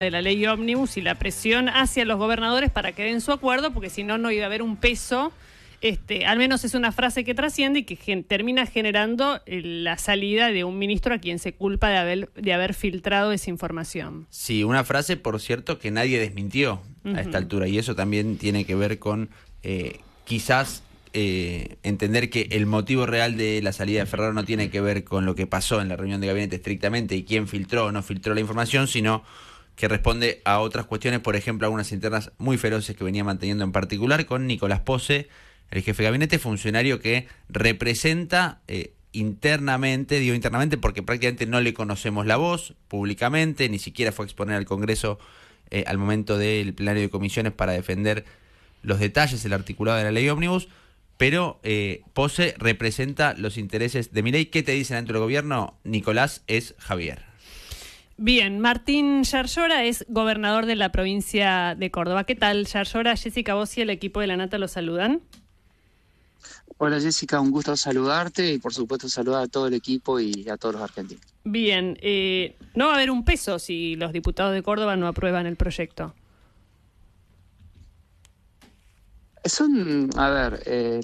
de la ley ómnibus y la presión hacia los gobernadores para que den su acuerdo, porque si no, no iba a haber un peso. Este, al menos es una frase que trasciende y que termina generando eh, la salida de un ministro a quien se culpa de haber, de haber filtrado esa información. Sí, una frase, por cierto, que nadie desmintió a esta altura, y eso también tiene que ver con eh, quizás eh, entender que el motivo real de la salida de Ferraro no tiene que ver con lo que pasó en la reunión de gabinete estrictamente y quién filtró o no filtró la información, sino que responde a otras cuestiones, por ejemplo, algunas internas muy feroces que venía manteniendo en particular con Nicolás Pose, el jefe de gabinete, funcionario que representa eh, internamente, digo internamente porque prácticamente no le conocemos la voz públicamente, ni siquiera fue a exponer al Congreso eh, al momento del plenario de comisiones para defender los detalles, el articulado de la ley ómnibus, pero eh, Pose representa los intereses de mireille ¿Qué te dicen dentro del gobierno? Nicolás es Javier. Bien, Martín Sarsora es gobernador de la provincia de Córdoba. ¿Qué tal, Sarsora? Jessica, vos y el equipo de la Nata lo saludan. Hola Jessica, un gusto saludarte y por supuesto saludar a todo el equipo y a todos los argentinos. Bien, eh, no va a haber un peso si los diputados de Córdoba no aprueban el proyecto. Son, a ver, eh,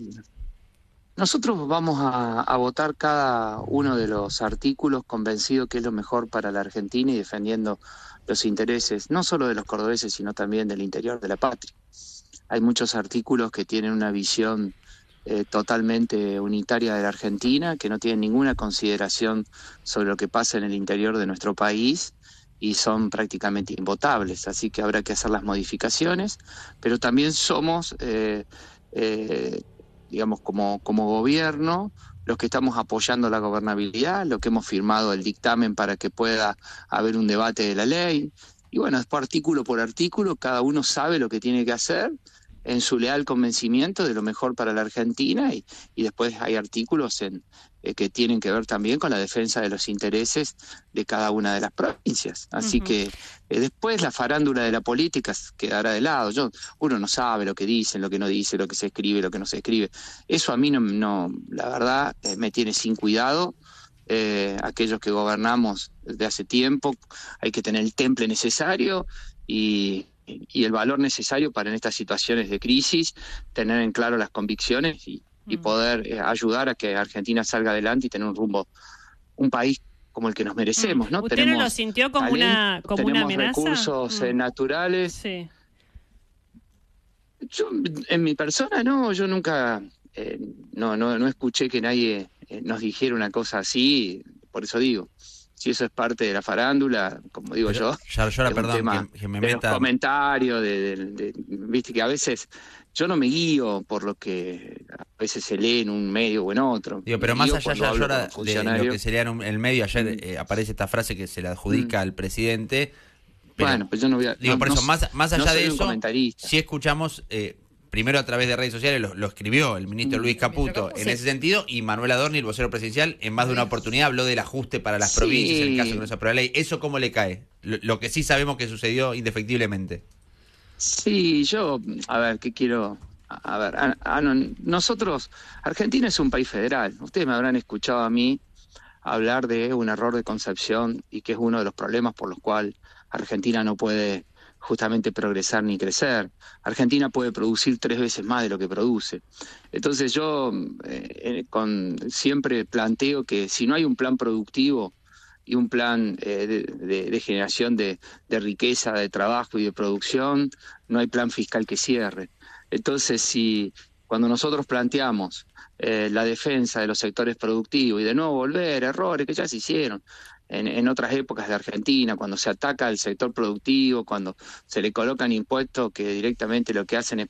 nosotros vamos a, votar cada uno de los artículos convencido que es lo mejor para la Argentina y defendiendo los intereses no solo de los cordobeses, sino también del interior de la patria. Hay muchos artículos que tienen una visión eh, totalmente unitaria de la Argentina, que no tienen ninguna consideración sobre lo que pasa en el interior de nuestro país y son prácticamente invotables, así que habrá que hacer las modificaciones, pero también somos... Eh, eh, digamos, como, como gobierno, los que estamos apoyando la gobernabilidad, los que hemos firmado el dictamen para que pueda haber un debate de la ley. Y bueno, es artículo por artículo, cada uno sabe lo que tiene que hacer, en su leal convencimiento de lo mejor para la Argentina y, y después hay artículos en, eh, que tienen que ver también con la defensa de los intereses de cada una de las provincias. Así que eh, después la farándula de la política quedará de lado. Yo, uno no sabe lo que dicen, lo que no dice, lo que se escribe, lo que no se escribe. Eso a mí no, no la verdad, eh, me tiene sin cuidado. aquellos que gobernamos desde hace tiempo, hay que tener el temple necesario y y el valor necesario para en estas situaciones de crisis tener en claro las convicciones y, mm. poder eh, ayudar a que Argentina salga adelante y tener un rumbo, un país como el que nos merecemos, mm. ¿no? ¿Usted no lo sintió como una como tenemos recursos eh, mm. naturales. Sí. Yo, en mi persona, no, yo nunca, eh, no, no escuché que nadie nos dijera una cosa así, por eso digo si eso es parte de la farándula, como digo yo. perdón, me De los comentarios, viste que a veces yo no me guío por lo que a veces se lee en un medio o en otro. Digo, pero más allá de lo que sería en el medio, ayer mm. eh, aparece esta frase que se le adjudica mm. al presidente. bueno, pues yo no voy a. Digo, por eso, más, más allá de eso, si escuchamos. Eh, primero a través de redes sociales, lo, escribió el ministro mm, Luis Caputo en ese sentido, y Manuel Adorni, el vocero presidencial, en más de una oportunidad habló del ajuste para las provincias provincias, el caso que no se apruebe la ley. ¿Eso cómo le cae? Lo, que sí sabemos que sucedió indefectiblemente. Sí, yo, a ver, ¿qué quiero? A ver, nosotros, Argentina es un país federal. Ustedes me habrán escuchado a mí hablar de un error de concepción y que es uno de los problemas por los cuales Argentina no puede justamente progresar ni crecer. Argentina puede producir tres veces más de lo que produce. Entonces yo eh, eh, con, siempre planteo que si no hay un plan productivo y un plan eh, de, generación de, riqueza, de trabajo y de producción, no hay plan fiscal que cierre. Entonces si cuando nosotros planteamos la defensa de los sectores productivos y de no volver errores que ya se hicieron, en, otras épocas de Argentina, cuando se ataca al sector productivo, cuando se le colocan impuestos que directamente lo que hacen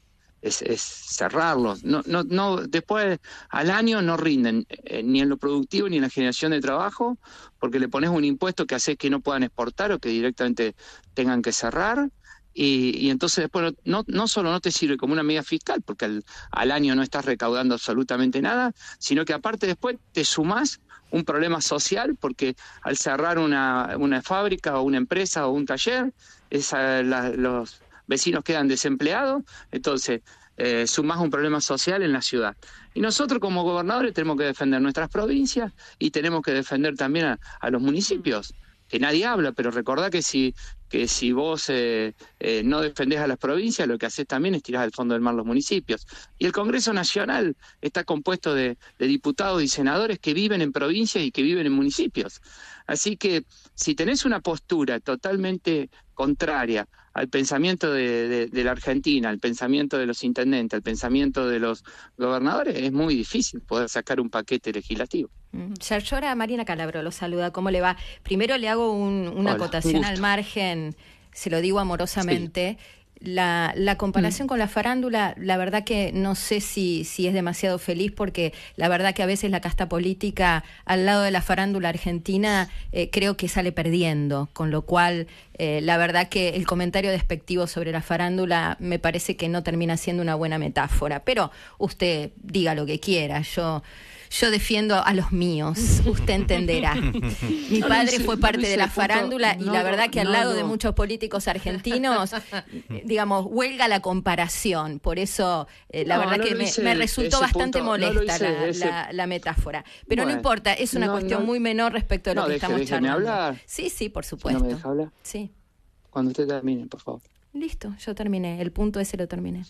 es, cerrarlos. No, no, no, después al año no rinden eh, ni en lo productivo ni en la generación de trabajo, porque le pones un impuesto que hace que no puedan exportar o que directamente tengan que cerrar. Y, entonces después no, no solo no te sirve como una medida fiscal, porque al, año no estás recaudando absolutamente nada, sino que aparte después te sumás un problema social, porque al cerrar una, fábrica o una empresa o un taller, esa, eh, los vecinos quedan desempleados, entonces sumas eh, sumás un problema social en la ciudad. Y nosotros como gobernadores tenemos que defender nuestras provincias y tenemos que defender también a, a los municipios, que nadie habla, pero recordá que si que si vos eh, eh, no defendés a las provincias, lo que haces también es tirar al fondo del mar los municipios. Y el Congreso Nacional está compuesto de, diputados y senadores que viven en provincias y que viven en municipios. Así que si tenés una postura totalmente contraria al pensamiento de, la Argentina, al pensamiento de los intendentes, al pensamiento de los gobernadores, es muy difícil poder sacar un paquete legislativo. Sergora mm, Marina Calabro lo saluda. ¿Cómo le va? Primero le hago una cotación acotación al margen, se lo digo amorosamente. La, mm. comparación con la farándula, la verdad que no sé si, es demasiado feliz porque la verdad que a veces la casta política al lado de la farándula argentina eh, creo que sale perdiendo, con lo cual eh, la verdad que el comentario despectivo sobre la farándula me parece que no termina siendo una buena metáfora, pero usted diga lo que quiera, yo yo defiendo a los míos, usted entenderá. Mi padre fue parte de la farándula y la verdad que al lado de muchos políticos argentinos, digamos, huelga la comparación. Por eso, eh, la verdad que me, resultó bastante molesta la, metáfora. Pero no importa, es una cuestión muy menor respecto a lo que estamos charlando. Hablar. Sí, sí, por supuesto. ¿No hablar? Sí. Cuando usted termine, por favor. Listo, yo terminé. El punto ese lo terminé.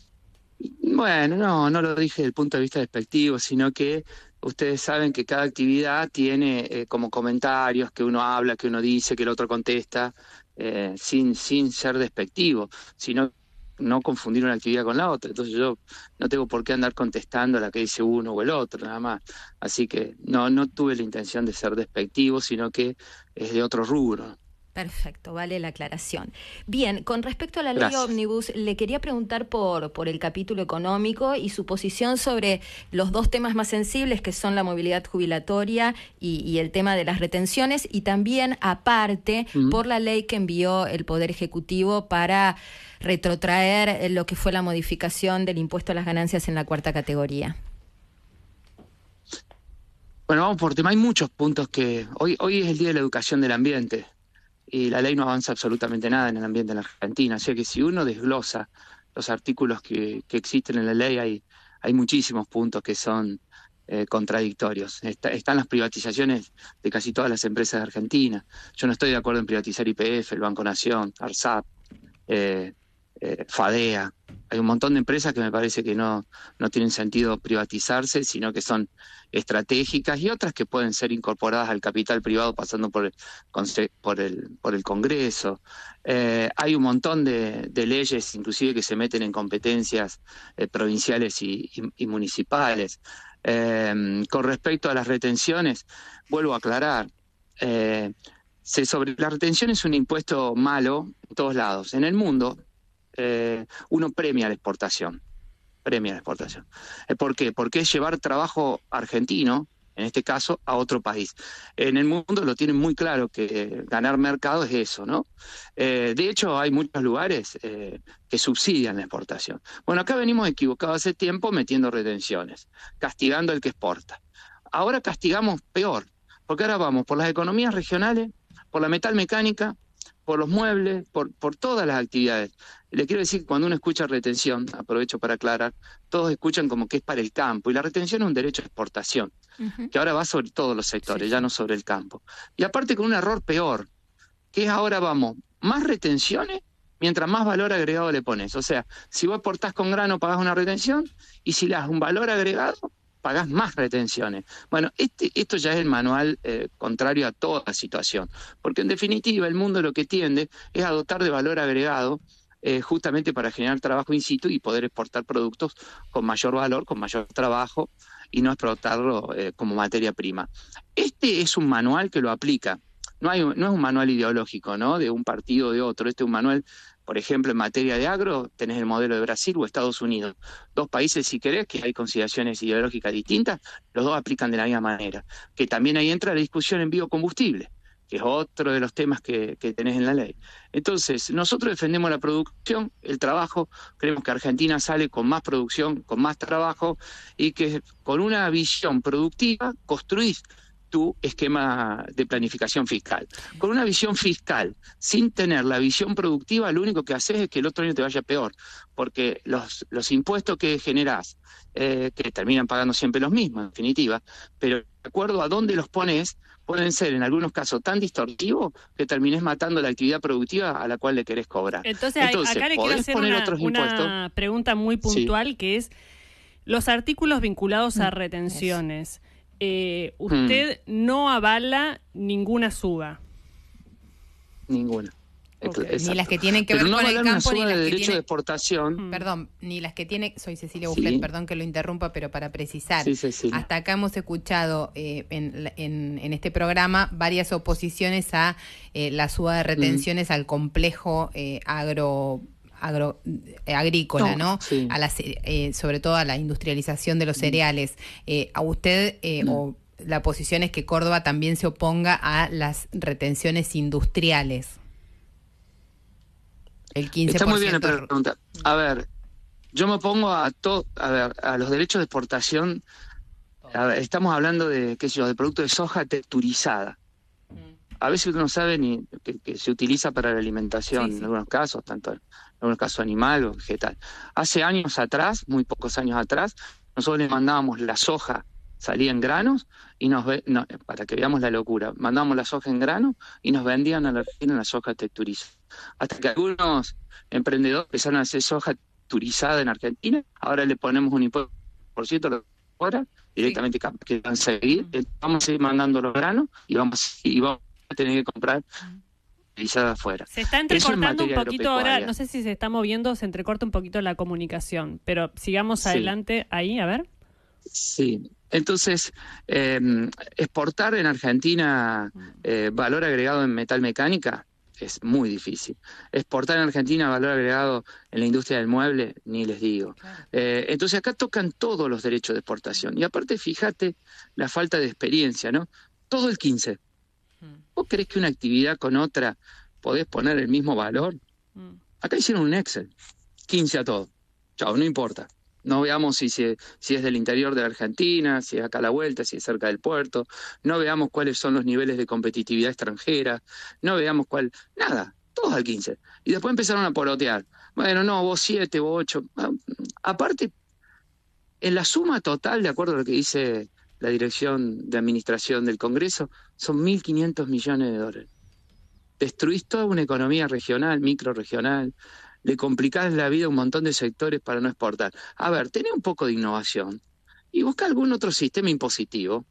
Bueno, no, no lo dije desde el punto de vista despectivo, sino que ustedes saben que cada actividad tiene eh, como comentarios que uno habla, que uno dice, que el otro contesta, eh, sin, sin ser despectivo, sino no confundir una actividad con la otra. Entonces yo no tengo por qué andar contestando a la que dice uno o el otro, nada más. Así que no, no tuve la intención de ser despectivo, sino que es de otro rubro. Perfecto, vale la aclaración. Bien, con respecto a la ley ómnibus, le quería preguntar por, por el capítulo económico y su posición sobre los dos temas más sensibles que son la movilidad jubilatoria y, el tema de las retenciones y también aparte por la ley que envió el Poder Ejecutivo para retrotraer eh, lo que fue la modificación del impuesto a las ganancias en la cuarta categoría. Bueno, vamos por tema. Hay muchos puntos que hoy, hoy es el Día de la Educación del Ambiente y la ley no avanza absolutamente nada en el ambiente en la Argentina. O sea que si uno desglosa los artículos que, existen en la ley, hay, hay muchísimos puntos que son eh, contradictorios. están las privatizaciones de casi todas las empresas de Argentina. Yo no estoy de acuerdo en privatizar IPF, el Banco Nación, ARSAP. Eh, eh, FADEA. Hay un montón de empresas que me parece que no, no tienen sentido privatizarse, sino que son estratégicas y otras que pueden ser incorporadas al capital privado pasando por el, por el, por el Congreso. Eh, hay un montón de, leyes, inclusive, que se meten en competencias eh, provinciales y, municipales. con respecto a las retenciones, vuelvo a aclarar. Se sobre, la retención es un impuesto malo en todos lados. En el mundo, eh, uno premia la exportación. Premia la exportación. Eh, ¿Por qué? Porque es llevar trabajo argentino, en este caso, a otro país. En el mundo lo tienen muy claro que ganar mercado es eso, ¿no? Eh, de hecho, hay muchos lugares que subsidian la exportación. Bueno, acá venimos equivocados hace tiempo metiendo retenciones, castigando al que exporta. Ahora castigamos peor, porque ahora vamos por las economías regionales, por la metal mecánica por los muebles, por, por todas las actividades. Le quiero decir, que cuando uno escucha retención, aprovecho para aclarar, todos escuchan como que es para el campo, y la retención es un derecho de exportación, que ahora va sobre todos los sectores, ya no sobre el campo. Y aparte con un error peor, que es ahora vamos, más retenciones mientras más valor agregado le pones. O sea, si vos exportás con grano, pagás una retención, y si le das un valor agregado, pagás más retenciones. Bueno, este, esto ya es el manual eh, contrario a toda situación, porque en definitiva el mundo lo que tiende es a dotar de valor agregado eh, justamente para generar trabajo in situ y poder exportar productos con mayor valor, con mayor trabajo y no explotarlo eh, como materia prima. Este es un manual que lo aplica no, es un manual ideológico, ¿no? De un partido o de otro. Este es un manual, por ejemplo, en materia de agro, tenés el modelo de Brasil o Estados Unidos. Dos países, si querés, que hay consideraciones ideológicas distintas, los dos aplican de la misma manera. Que también ahí entra la discusión en biocombustible que es otro de los temas que, que, tenés en la ley. Entonces, nosotros defendemos la producción, el trabajo, creemos que Argentina sale con más producción, con más trabajo y que con una visión productiva construís tu esquema de planificación fiscal. Con una visión fiscal, sin tener la visión productiva, lo único que haces es que el otro año te vaya peor, porque los, los impuestos que generás, eh, que terminan pagando siempre los mismos, en definitiva, pero de acuerdo a dónde los pones, pueden ser en algunos casos tan distortivos que termines matando la actividad productiva a la cual le querés cobrar. Entonces, Entonces acá le quiero hacer poner una, una pregunta muy puntual que es los artículos vinculados a mm. retenciones. Eh, hmm. usted no avala ninguna suba. Ninguna. Ni las que tienen que ver con el campo ni las que derecho de exportación. Hmm. Perdón, ni las que tiene. Soy Cecilia Buflet, perdón que lo interrumpa, pero para precisar. hasta acá hemos escuchado eh, en, este programa varias oposiciones a eh, la suba de retenciones hmm. al complejo agro agro, eh, agrícola, ¿no? A eh, sobre todo a la industrialización de los mm. cereales. Eh, ¿A usted mm. o la posición es que Córdoba también se oponga a las retenciones industriales? El 15%. Está muy bien la pregunta. A ver, yo me opongo a todo, a ver, a los derechos de exportación. estamos hablando de, qué sé yo, de producto de soja texturizada a veces uno sabe ni que, se utiliza para la alimentación en algunos casos, tanto en algunos casos animal o vegetal. Hace años atrás, muy pocos años atrás, nosotros le mandábamos la soja, salía en granos, y nos para que veamos la locura, mandábamos la soja en grano y nos vendían a la Argentina la soja texturizada. Hasta que algunos emprendedores empezaron a hacer soja texturizada en Argentina, ahora le ponemos un impuesto por ciento fuera, directamente que van a seguir, vamos a seguir mandando los granos y vamos, y vamos tener que comprar afuera. Se está entrecortando un poquito ahora, no sé si se está moviendo, se entrecorta un poquito la comunicación, pero sigamos adelante ahí, a ver. Sí, entonces, em, exportar en Argentina eh, valor agregado en metal mecánica es muy difícil. Exportar en Argentina valor agregado en la industria del mueble, ni les digo. Eh, entonces acá tocan todos los derechos de exportación. Y aparte, fíjate la falta de experiencia, ¿no? Todo el 15 Mm. ¿Vos crees que una actividad con otra podés poner el mismo valor? Mm. Acá hicieron un Excel, 15 a todo. Chao, no importa. No veamos si, es del interior de la Argentina, si es acá a la vuelta, si es cerca del puerto. No veamos cuáles son los niveles de competitividad extranjera. No veamos cuál. Nada, todos al 15. Y después empezaron a porotear. Bueno, no, vos 7, vos 8. Ah, mm, aparte, en la suma total, de acuerdo a lo que dice la Dirección de Administración del Congreso, son 1.500 millones de dólares. Destruís toda una economía regional, microregional, le complicás la vida a un montón de sectores para no exportar. A ver, tené un poco de innovación y busca algún otro sistema impositivo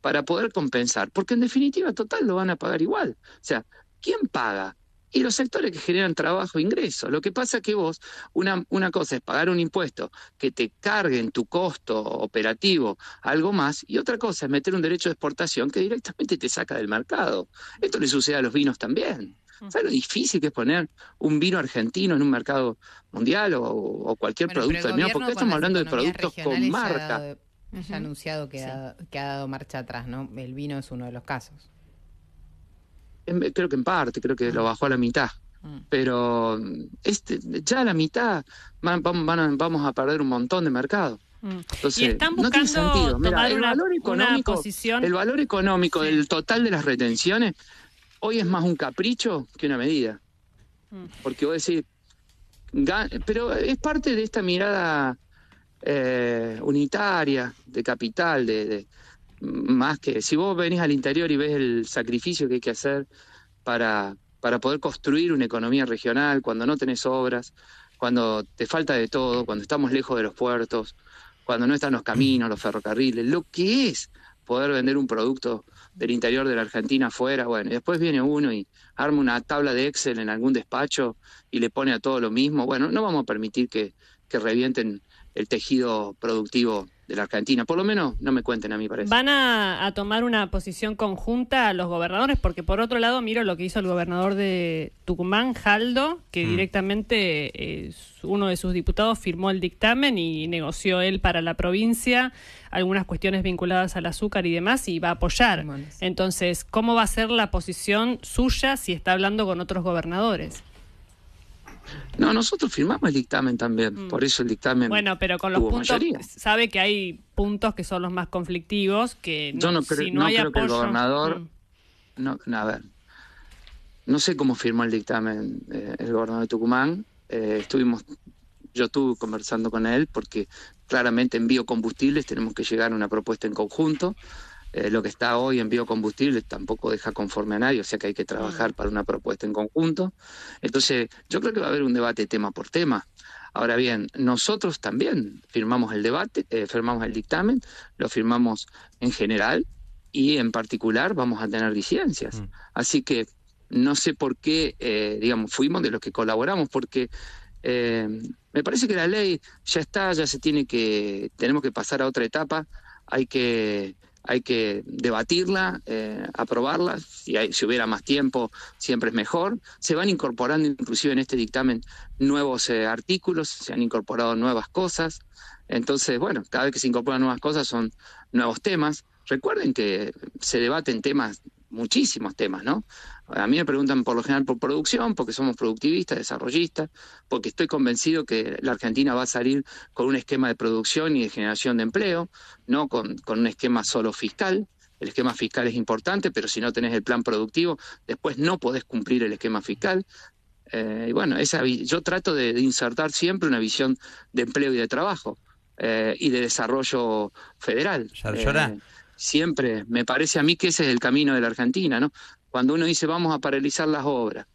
para poder compensar, porque en definitiva, total, lo van a pagar igual. O sea, ¿quién paga y los sectores que generan trabajo e ingresos. Lo que pasa es que vos, una, una cosa es pagar un impuesto que te cargue en tu costo operativo algo más, y otra cosa es meter un derecho de exportación que directamente te saca del mercado. Esto le sucede a los vinos también. Mm. ¿Sabes lo difícil que es poner un vino argentino en un mercado mundial o, cualquier producto del Porque estamos hablando de productos con marca. Se ha anunciado que ha dado marcha atrás, ¿no? El vino es uno de los casos creo que en parte, creo que lo ah. bajó a la mitad. Mm. Pero este, ya a la mitad vamos a perder un montón de mercado. y están buscando el, valor económico, el valor económico del total de las retenciones hoy es más un capricho que una medida. Mm. Porque voy a decir... pero es parte de esta mirada eh, unitaria de capital, de, más que si vos venís al interior y ves el sacrificio que hay que hacer para, para poder construir una economía regional, cuando no tenés obras, cuando te falta de todo, cuando estamos lejos de los puertos, cuando no están los caminos, los ferrocarriles, lo que es poder vender un producto del interior de la Argentina afuera, bueno, y después viene uno y arma una tabla de Excel en algún despacho y le pone a todo lo mismo, bueno, no vamos a permitir que, que revienten el tejido productivo de la Argentina. Por lo menos no me cuenten a mí, parece. ¿Van a, tomar una posición conjunta los gobernadores? Porque por otro lado, miro lo que hizo el gobernador de Tucumán, Jaldo, que mm. directamente eh, uno de sus diputados firmó el dictamen y negoció él para la provincia algunas cuestiones vinculadas al azúcar y demás y va a apoyar. Entonces, ¿cómo va a ser la posición suya si está hablando con otros gobernadores? No, nosotros firmamos el dictamen también, mm. por eso el dictamen. Bueno, pero con los puntos, sabe que hay puntos que son los más conflictivos, que Yo no, creo, no, hay creo que el gobernador. Mm. No, a ver, no sé cómo firmó el dictamen eh, el gobernador de Tucumán. Eh, estuvimos, yo estuve conversando con él porque claramente en biocombustibles tenemos que llegar a una propuesta en conjunto. Eh, lo que está hoy en biocombustible tampoco deja conforme a nadie, o sea que hay que trabajar para una propuesta en conjunto. Entonces, yo creo que va a haber un debate tema por tema. Ahora bien, nosotros también firmamos el debate, eh, firmamos el dictamen, lo firmamos en general y en particular vamos a tener disidencias. Mm. Así que no sé por qué, eh, digamos, fuimos de los que colaboramos, porque me parece que la ley ya está, ya se tiene que, tenemos que pasar a otra etapa, hay que hay que debatirla, eh, aprobarla, si, hubiera más tiempo siempre es mejor. Se van incorporando inclusive en este dictamen nuevos eh, artículos, se han incorporado nuevas cosas, entonces bueno, cada vez que se incorporan nuevas cosas son nuevos temas. Recuerden que se debaten temas muchísimos temas, ¿no? A mí me preguntan por lo general por producción, porque somos productivistas, desarrollistas, porque estoy convencido que la Argentina va a salir con un esquema de producción y de generación de empleo, no con, un esquema solo fiscal. El esquema fiscal es importante, pero si no tenés el plan productivo, después no podés cumplir el esquema fiscal. Eh, y bueno, yo trato de, insertar siempre una visión de empleo y de trabajo. Eh, y de desarrollo federal. Eh, siempre. Me parece a mí que ese es el camino de la Argentina, ¿no? Cuando uno dice vamos a paralizar las obras.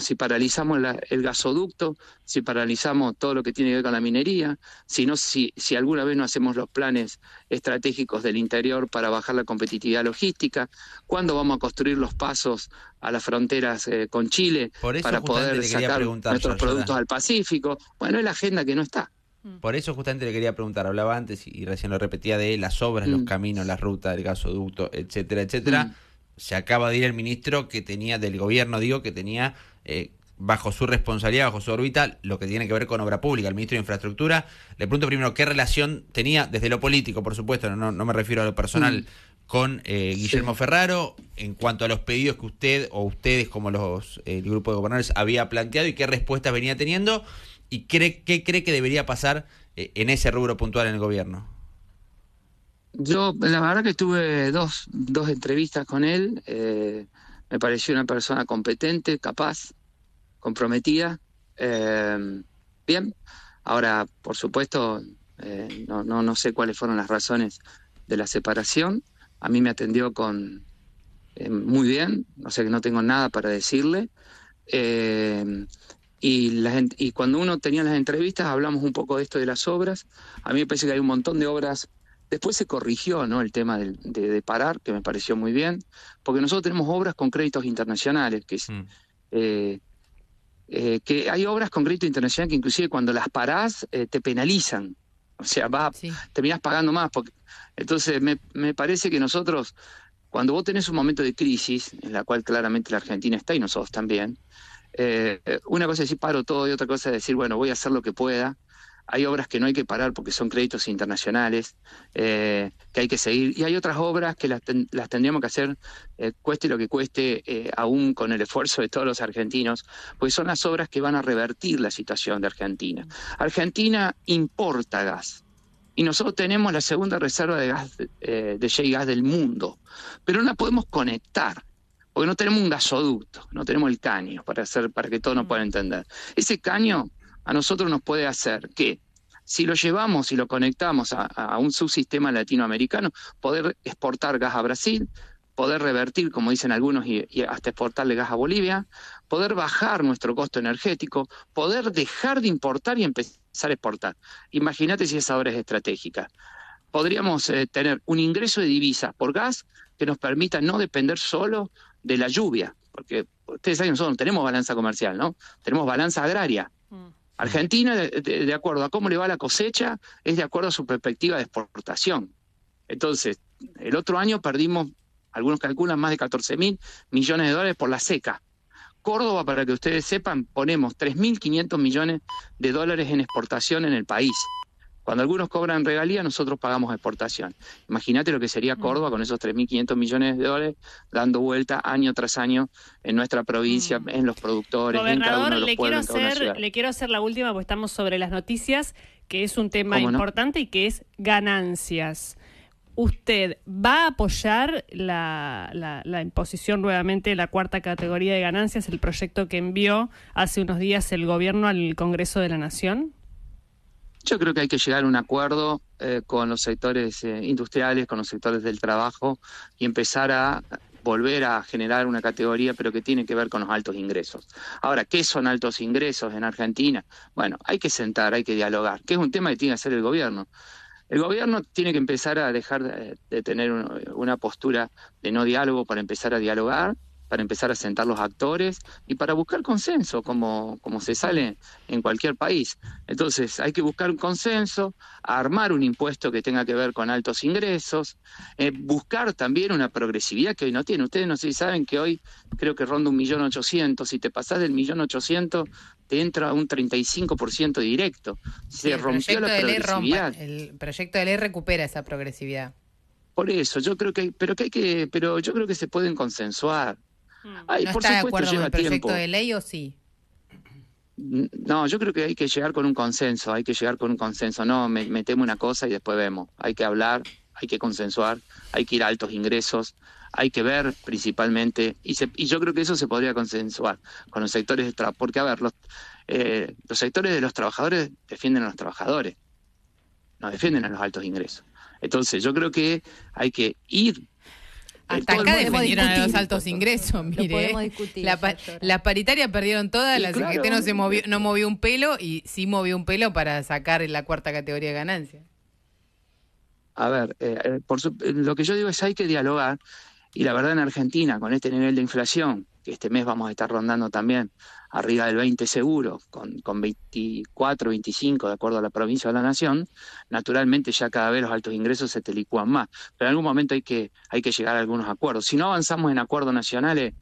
si paralizamos el gasoducto, si paralizamos todo lo que tiene que ver con la minería, si, si, si alguna vez no hacemos los planes estratégicos del interior para bajar la competitividad logística, ¿cuándo vamos a construir los pasos a las fronteras eh, con Chile para poder sacar nuestros productos al Pacífico? Bueno, es la agenda que no está. Mm. Por eso justamente le quería preguntar, hablaba antes y recién lo repetía de las obras, los mm. caminos, las rutas, el gasoducto, etcétera, etcétera. Mm. Se acaba de ir el ministro que tenía, del gobierno digo, que tenía eh, bajo su responsabilidad, bajo su órbita, lo que tiene que ver con obra pública, el ministro de Infraestructura. Le pregunto primero qué relación tenía, desde lo político, por supuesto, no, no me refiero a lo personal, con eh, Guillermo Ferraro, en cuanto a los pedidos que usted o ustedes como los, el grupo de gobernadores había planteado y qué respuesta venía teniendo y cree, qué cree que debería pasar eh, en ese rubro puntual en el gobierno? Yo, la verdad que tuve dos, entrevistas con él. Eh, me pareció una persona competente, capaz, comprometida. Eh, bien, ahora, por supuesto, no, no, no sé cuáles fueron las razones de la separación. A mí me atendió con muy bien, No sé, que no tengo nada para decirle. Y, y cuando uno tenía las entrevistas hablamos un poco de esto de las obras. A mí me parece que hay un montón de obras Después se corrigió ¿no? el tema de, parar, que me pareció muy bien, porque nosotros tenemos obras con créditos internacionales, que, mm. eh, eh, hay obras con crédito internacional que inclusive cuando las parás eh, te penalizan, o sea, va, terminás pagando más. Porque, entonces me, me, parece que nosotros, cuando vos tenés un momento de crisis, en la cual claramente la Argentina está y nosotros también, eh, una cosa es decir paro todo y otra cosa es decir, bueno, voy a hacer lo que pueda. Hay obras que no hay que parar porque son créditos internacionales eh, que hay que seguir. Y hay otras obras que las, tendríamos que hacer, eh, cueste lo que cueste, aún con el esfuerzo de todos los argentinos, pues son las obras que van a revertir la situación de Argentina. Argentina importa gas y nosotros tenemos la segunda reserva de gas, de J gas del mundo, pero no la podemos conectar porque no tenemos un gasoducto, no tenemos el caño, para, hacer, para que todos nos puedan mm. entender. Ese caño a nosotros nos puede hacer que, si lo llevamos y lo conectamos a, un subsistema latinoamericano, poder exportar gas a Brasil, poder revertir, como dicen algunos, y, hasta exportarle gas a Bolivia, poder bajar nuestro costo energético, poder dejar de importar y empezar a exportar. Imagínate si esa obra es estratégica. Podríamos eh, tener un ingreso de divisas por gas que nos permita no depender solo de la lluvia, porque ustedes saben, nosotros no tenemos balanza comercial, ¿no? Tenemos balanza agraria. Mm. Argentina, de, acuerdo a cómo le va la cosecha, es de acuerdo a su perspectiva de exportación. Entonces, el otro año perdimos, algunos calculan, más de 14 mil millones de dólares por la seca. Córdoba, para que ustedes sepan, ponemos 3.500 millones de dólares en exportación en el país. Cuando algunos cobran regalía, nosotros pagamos exportación. Imagínate lo que sería mm. Córdoba con esos 3.500 millones de dólares dando vuelta año tras año en nuestra provincia, mm. en los productores, Gobernador, en cada uno de los le Quiero hacer, le quiero hacer la última, porque estamos sobre las noticias, que es un tema importante y que es ganancias. ¿Usted va a apoyar la, la, la, imposición nuevamente de la cuarta categoría de ganancias, el proyecto que envió hace unos días el gobierno al Congreso de la Nación? Yo creo que hay que llegar a un acuerdo eh, con los sectores eh, industriales, con los sectores del trabajo y empezar a volver a generar una categoría, pero que tiene que ver con los altos ingresos. Ahora, ¿qué son altos ingresos en Argentina? Bueno, hay que sentar, hay que dialogar, que es un tema que tiene que hacer el gobierno. El gobierno tiene que empezar a dejar de, tener una postura de no diálogo para empezar a dialogar para empezar a sentar los actores y para buscar consenso, como, como se sale en cualquier país. Entonces, hay que buscar un consenso, armar un impuesto que tenga que ver con altos ingresos, eh, buscar también una progresividad que hoy no tiene. Ustedes no sé si saben que hoy creo que ronda un millón ochocientos, si te pasás del millón ochocientos te entra un 35% directo. Se rompió la progresividad. el proyecto de ley recupera esa progresividad. Por eso, yo creo que, pero que hay que, pero yo creo que se pueden consensuar. Mm. por está de acuerdo con el proyecto de ley o sí? Mm, no, yo creo que hay que llegar con un consenso, hay que llegar con un consenso. No, me, una cosa y después vemos. Hay que hablar, hay que consensuar, hay que ir a altos ingresos, hay que ver principalmente, y, yo creo que eso se podría consensuar con los sectores de trabajo, porque a ver, los, eh, los sectores de los trabajadores defienden a los trabajadores, no defienden a los altos ingresos. Entonces yo creo que hay que ir hasta acá defendieron a los altos ingresos, mire. Lo ¿eh? discutir, perdieron todas, la CGT no, se movió, no movió un pelo y sí movió un pelo para sacar la cuarta categoría de ganancia. A ver, eh, eh, por lo que yo digo es hay que dialogar y la verdad en Argentina con este nivel de inflación, que este mes vamos a estar rondando también arriba del 20 seguro, con, con 24, 25 de acuerdo a la provincia o la nación, naturalmente ya cada vez los altos ingresos se te telicúan más. Pero en algún momento hay que, hay que llegar a algunos acuerdos. Si no avanzamos en acuerdos nacionales,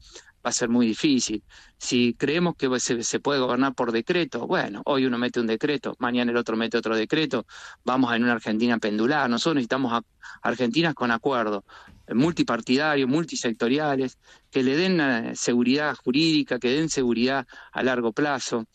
va a ser muy difícil. Si creemos que se, puede gobernar por decreto, bueno, hoy uno mete un decreto, mañana el otro mete otro decreto, vamos en una Argentina pendulada, nosotros necesitamos a, Argentinas con acuerdos eh, multipartidarios, multisectoriales, que le den eh, seguridad jurídica, que den seguridad a largo plazo.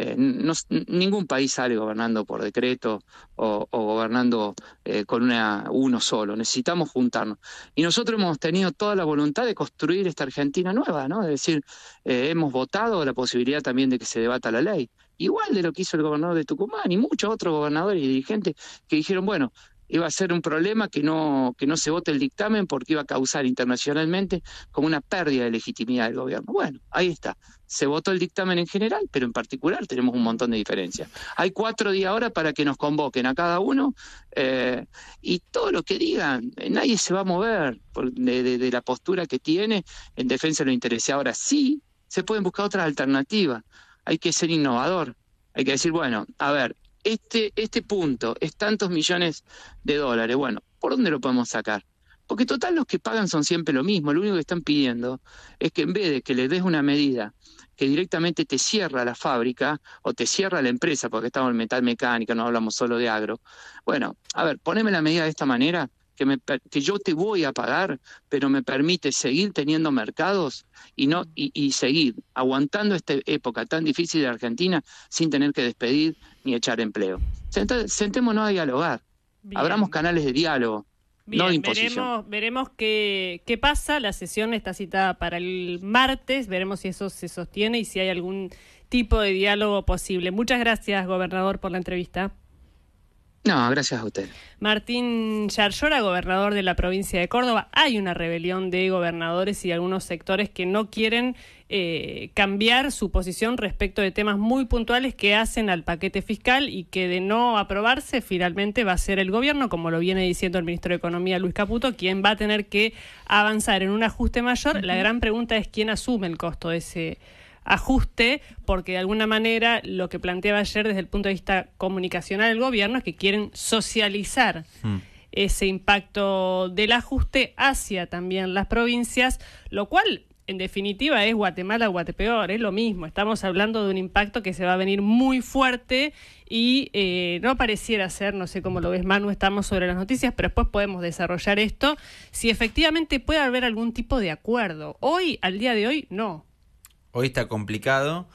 Eh, ningún país sale gobernando por decreto o, gobernando eh, con uno solo. Necesitamos juntarnos. Y nosotros hemos tenido toda la voluntad de construir esta Argentina nueva, ¿no? Es decir, eh, hemos votado la posibilidad también de que se debata la ley. Igual de lo que hizo el gobernador de Tucumán y muchos otros gobernadores y dirigentes que dijeron, bueno, iba a ser un problema que no, que no se vote el dictamen porque iba a causar internacionalmente como una pérdida de legitimidad del gobierno. Bueno, ahí está. Se votó el dictamen en general, pero en particular tenemos un montón de diferencias. Hay cuatro días ahora para que nos convoquen a cada uno eh, y todo lo que digan, eh, nadie se va a mover de, la postura que tiene en defensa de los intereses. Ahora sí, se pueden buscar otras alternativas. Hay que ser innovador. Hay que decir, bueno, a ver, este, este punto es tantos millones de dólares. Bueno, ¿por dónde lo podemos sacar? Porque total los que pagan son siempre lo mismo, lo único que están pidiendo es que en vez de que le des una medida que directamente te cierra la fábrica o te cierra la empresa, porque estamos en metal mecánica, no hablamos solo de agro, bueno, a ver, poneme la medida de esta manera, que, me, que yo te voy a pagar, pero me permite seguir teniendo mercados y, no, y seguir aguantando esta época tan difícil de Argentina sin tener que despedir, ni echar empleo. sentémonos a dialogar, abramos canales de diálogo. no Veremos, veremos qué, pasa. La sesión está citada para el martes. Veremos si eso se sostiene y si hay algún tipo de diálogo posible. Muchas gracias, gobernador, por la entrevista. No, gracias a usted. Martín Yarlora, gobernador de la provincia de Córdoba. Hay una rebelión de gobernadores y algunos sectores que no quieren eh, cambiar su posición respecto de temas muy puntuales que hacen al paquete fiscal y que de no aprobarse finalmente va a ser el gobierno, como lo viene diciendo el ministro de Economía Luis Caputo, quien va a tener que avanzar en un ajuste mayor. La gran pregunta es quién asume el costo de ese ajuste, porque de alguna manera lo que planteaba ayer desde el punto de vista comunicacional el gobierno es que quieren socializar hmm. ese impacto del ajuste hacia también las provincias, lo cual en definitiva es Guatemala o Guatepeor, es lo mismo. Estamos hablando de un impacto que se va a venir muy fuerte y eh, no pareciera ser, no sé cómo lo ves Manu, estamos sobre las noticias, pero después podemos desarrollar esto, si efectivamente puede haber algún tipo de acuerdo. Hoy, al día de hoy, no. Hoy está complicado.